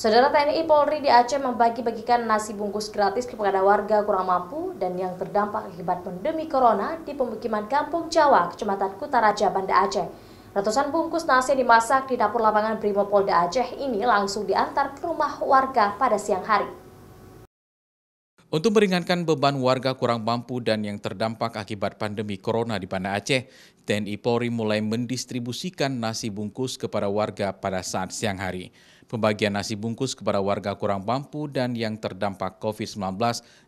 Saudara TNI Polri di Aceh membagi-bagikan nasi bungkus gratis kepada warga kurang mampu dan yang terdampak akibat pandemi corona di pemukiman Kampung Jawa, Kecamatan Kutaraja, Banda Aceh. Ratusan bungkus nasi dimasak di dapur lapangan Brimob Polda Aceh ini langsung diantar ke rumah warga pada siang hari. Untuk meringankan beban warga kurang mampu dan yang terdampak akibat pandemi corona di Banda Aceh, TNI Polri mulai mendistribusikan nasi bungkus kepada warga pada saat siang hari pembagian nasi bungkus kepada warga kurang mampu dan yang terdampak COVID-19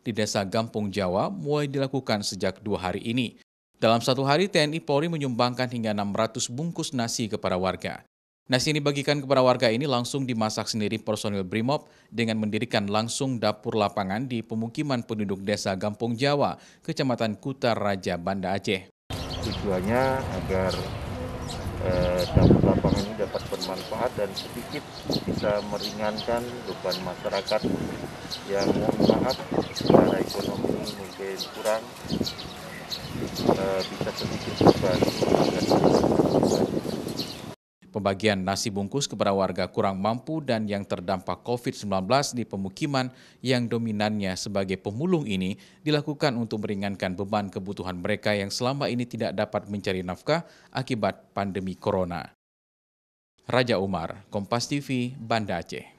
di Desa Gampung Jawa mulai dilakukan sejak dua hari ini. Dalam satu hari, TNI Polri menyumbangkan hingga 600 bungkus nasi kepada warga. Nasi ini bagikan kepada warga ini langsung dimasak sendiri personil BRIMOB dengan mendirikan langsung dapur lapangan di pemukiman penduduk desa Gampung Jawa, Kecamatan Kuta Raja, Banda Aceh. Tujuannya agar eh, dapur lapangan bermanfaat dan sedikit bisa meringankan beban masyarakat yang mohon secara ekonomi mungkin kurang eh, bisa sedikit Pembagian nasi bungkus kepada warga kurang mampu dan yang terdampak COVID-19 di pemukiman yang dominannya sebagai pemulung ini dilakukan untuk meringankan beban kebutuhan mereka yang selama ini tidak dapat mencari nafkah akibat pandemi corona. Raja Umar, Kompas TV, Banda Aceh.